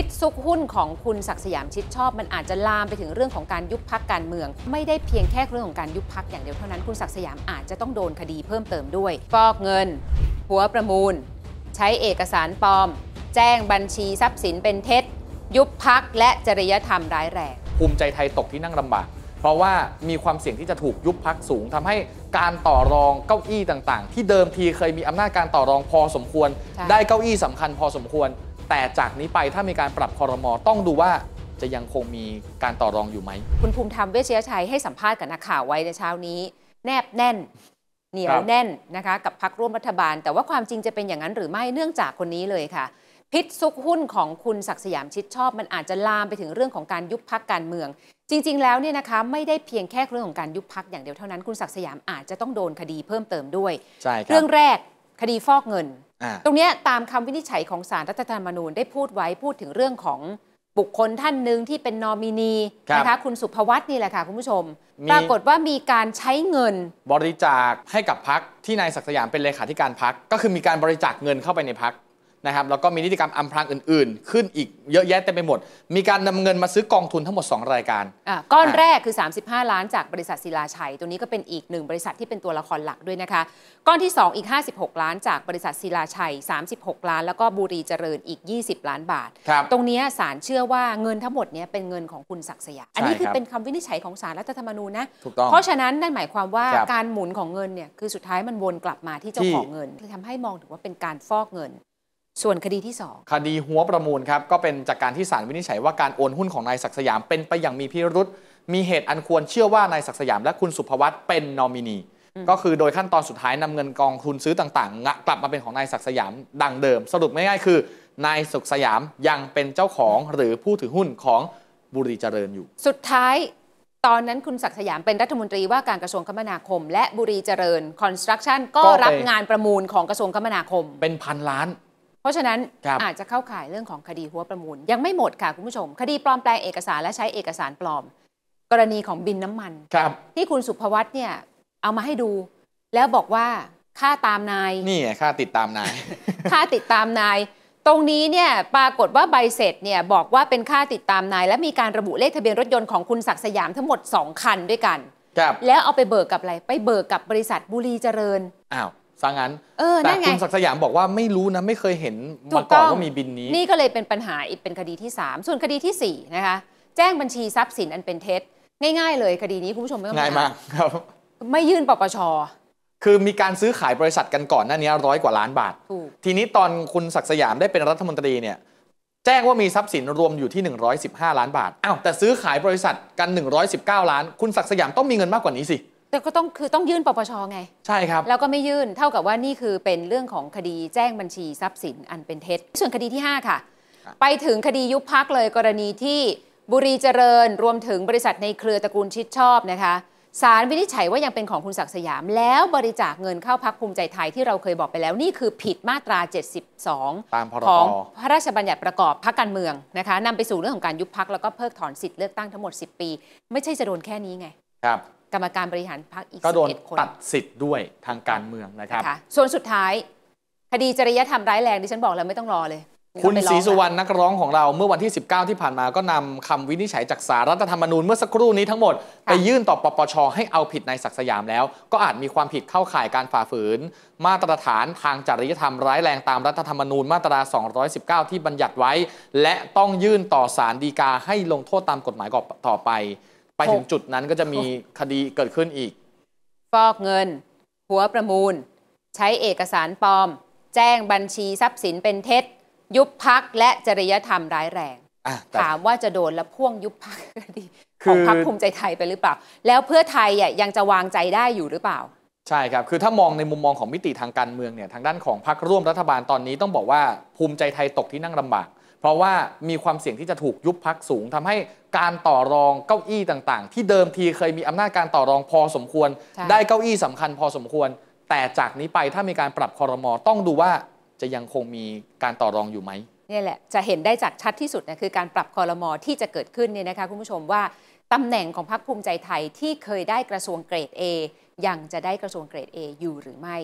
พิษซุกหุ้นของคุณศักสยามชิดชอบมันอาจจะลามไปถึงเรื่องของการยุบพักการเมือง ไม่ได้เพียงแค่เรื่องของการยุบพักอย่างเดียวเท่านั้นคุณศักสยามอาจจะต้องโดนคดีเพิ่มเติมด้วยฟอกเงิน หัวประมูล ใช้เอกสารปลอม แจ้งบัญชีทรัพย์สินเป็นเท็จยุบพักและจริยธรรมร้ายแรงภูมิใจไทยตกที่นั่งลำบากเพราะว่ามีความเสี่ยงที่จะถูกยุบพักสูงทำให้การต่อรองเก้าอี้ต่างๆ ที่เดิมทีเคยมีอำนาจการต่อรองพอสมควร ได้เก้าอี้สำคัญพอสมควรแต่จากนี้ไปถ้ามีการปรับคอรมอต้องดูว่าจะยังคงมีการต่อรองอยู่ไหม คุณภูมิธรรมเวชยชัยให้สัมภาษณ์กับนักข่าวไว้ในเช้านี้ แนบแน่นเหนียวแน่นนะคะ กับพักร่วมรัฐบาล แต่ว่าความจริงจะเป็นอย่างนั้นหรือไม่เนื่องจากคนนี้เลยค่ะ พิษซุกหุ้นของคุณศักสยามชิดชอบมันอาจจะลามไปถึงเรื่องของการยุบพักการเมือง จริง ๆ แล้วเนี่ยนะคะไม่ได้เพียงแค่เรื่องของการยุบพักอย่างเดียวเท่านั้น คุณศักสยามอาจจะต้องโดนคดีเพิ่มเติมด้วยเรื่องแรกคดีฟอกเงินตรงนี้ตามคำวินิจฉัยของสารรัฐธรรมนูญได้พูดไว้พูดถึงเรื่องของบุคคลท่านหนึ่งที่เป็นนอมินีนะคะคุณสุภวัตนี่แหละค่ะคุณผู้ชม ปรากฏว่ามีการใช้เงิน บริจาคให้กับพักที่นายศักสยามเป็นเลขาธิการพักก็คือมีการบริจาคเงินเข้าไปในพักนะครับแล้วก็มีนิติกรรมอำพรางอื่นๆ ขึ้นอีกเยอะแยะเต็มไปหมด มีการนำเงินมาซื้อกองทุนทั้งหมด 2 รายการก้อนแรกคือ 35 ล้าน จากบริษัทศิลาชัยตัวนี้ก็เป็นอีกหนึ่งบริษัทที่เป็นตัวละครหลักด้วยนะคะก้อนที่ 2อีก56ล้าน จากบริษัทศิลาชัย 36 ล้าน แล้วก็บุรีเจริญอีก 20 ล้านบาทตรงนี้ศาลเชื่อว่าเงินทั้งหมดนี้เป็นเงินของคุณศักดิ์สยามอันนี้คือเป็นคำวินิจฉัยของศาลรัฐธรรมนูญนะเพราะฉะนั้นนั่นหมายความว่าการหมุนของเงินเนี่ยคือสุดท้ายมันวนกลับมาที่เจ้าของเงินทำให้มองถึงว่าเป็นการฟอกเงินส่วนคดีที่ 2 คดีหัวประมูลครับ ก็เป็นจากการที่ศาลวินิจฉัยว่าการโอนหุ้นของนายศักสยามเป็นไปอย่างมีพิรุษมีเหตุอันควรเชื่อว่านายศักสยามและคุณสุภวัตเป็นนอมินี ก็คือโดยขั้นตอนสุดท้ายนำเงินกองทุนซื้อต่างๆ กลับมาเป็นของนายศักสยามดังเดิม สรุปง่ายๆคือ นายศักสยามยังเป็นเจ้าของหรือผู้ถือหุ้นของบุรีเจริญอยู่ สุดท้าย ตอนนั้นคุณศักสยามเป็นรัฐมนตรีว่าการกระทรวงคมนาคม และบุรีเจริญคอนสตรักชั่นก็รับงานประมูลของกระทรวงคมนาคม เป็นพันล้านเพราะฉะนั้นอาจจะเข้าข่ายเรื่องของคดีหัวประมูลยังไม่หมดค่ะคุณผู้ชม คดีปลอมแปลงเอกสารและใช้เอกสารปลอม กรณีของบินน้ำมันที่คุณสุภวัตเนี่ยเอามาให้ดูแล้วบอกว่าค่าตามนายนี่ค่าติดตามนายค่าติดตามนาย ตรงนี้เนี่ยปรากฏว่าใบเสร็จเนี่ยบอกว่าเป็นค่าติดตามนาย และมีการระบุเลขทะเบียนรถยนต์ของคุณศักดิ์สยามทั้งหมด2คันด้วยกันแล้วเอาไปเบิกกับอะไรไปเบิกกับบริษัทบุรีเจริญอ้าว้างั้นแต่คุณศักสยามบอกว่าไม่รู้นะ ไม่เคยเห็นมาก่อนว่ามีบินนี้ นี่ก็เลยเป็นปัญหาอีกเป็นคดีที่ 3 ส่วนคดีที่ 4 นะคะ แจ้งบัญชีทรัพย์สินอันเป็นเท็จง่ายๆเลยคดีนี้ คุณผู้ชมไม่ต้องง่ายมากครับ ไม่ยื่นปปชคือมีการซื้อขายบริษัทกันก่อนหน้านี้ร้อยกว่าล้านบาท ทีนี้ตอนคุณศักสยามได้เป็นรัฐมนตรีเนี่ยแจ้งว่ามีทรัพย์สินรวมอยู่ที่ 115ล้านบาทอ้าวแต่ซื้อขายบริษัทกัน 119ล้าน คุณศักสยามต้องมีเงินมากกว่านี้สิแต่ก็ต้องคือต้องยื่นปปชไง ใช่ครับ แล้วก็ไม่ยื่นเท่ากับว่านี่คือเป็นเรื่องของคดีแจ้งบัญชีทรัพย์สินอันเป็นเท็จส่วนคดีที่ 5 ค่ะ ไปถึงคดียุบพักเลยกรณีที่บุรีเจริญรวมถึงบริษัทในเครือตระกูลชิดชอบนะคะศาลวินิจฉัยว่ายังเป็นของคุณศักดิ์สยาม แล้วบริจาคเงินเข้าพักภูมิใจไทยที่เราเคยบอกไปแล้ว นี่คือผิดมาตรา 72ตามพรของพระราชบัญญัติประกอบพักการเมืองนะคะนำไปสู่เรื่องของการยุบพักแล้วก็เพิกถอนสิทธิ์เลือกตั้งทั้งหมด 10 ปีไม่ใช่จะโดนแค่นี้ไงครับกรรมการบริหารพรรคอีกสิบเอ11คนตัดสิทธิ์ด้วยทางการเมืองนะครับส่วนสุดท้าย คดีจริยธรรมร้ายแรงดิฉันบอกแล้วไม่ต้องรอเลย คุณศรีสุวรรณนักร้องของเราเมื่อวันที่ 19 ที่ผ่านมาก็นำคำวินิจฉัยจากสารรัฐธรรมนูญเมื่อสักครู่นี้ทั้งหมด ไปยื่นต่อปปชให้เอาผิดนายศักดิ์สยามแล้ว ก็อาจมีความผิดเข้าข่ายการฝ่าฝืนมาตรฐานทางจริยธรรมร้ายแรงตามรัฐธรรมนูญมาตรา 219 ที่บัญญัติไว้ และต้องยื่นต่อศาลฎีกาให้ลงโทษตามกฎหมายต่อไปไปถึงจุดนั้นก็จะมีคดีเกิดขึ้นอีก ฟอกเงินหัวประมูล ใช้เอกสารปลอม แจ้งบัญชีทรัพย์สินเป็นเท็จยุบพักและจริยธรรมร้ายแรง ถามว่าจะโดนและพ่วงยุบพักดี ของพักภูมิใจไทยไปหรือเปล่า แล้วเพื่อไทยยังจะวางใจได้อยู่หรือเปล่า ใช่ครับคือถ้ามองในมุมมองของมิติทางการเมืองเนี่ยทางด้านของพรรคร่วมรัฐบาลตอนนี้ต้องบอกว่าภูมิใจไทยตกที่นั่งลำบากเพราะว่ามีความเสี่ยงที่จะถูกยุบพักสูงทำให้การต่อรองเก้าอี้ต่างๆ ที่เดิมทีเคยมีอำนาจการต่อรองพอสมควร ได้เก้าอี้สำคัญพอสมควร แต่จากนี้ไปถ้ามีการปรับคอรมอต้องดูว่าจะยังคงมีการต่อรองอยู่ไหมนี่แหละจะเห็นได้จากชัดที่สุดนะคือ การปรับคอรมอที่จะเกิดขึ้นเนี่ยนะคะคุณผู้ชมว่าตำแหน่งของพรรคภูมิใจไทยที่เคยได้กระทรวงเกรด A ยังจะได้กระทรวงเกรด A อยู่หรือไม่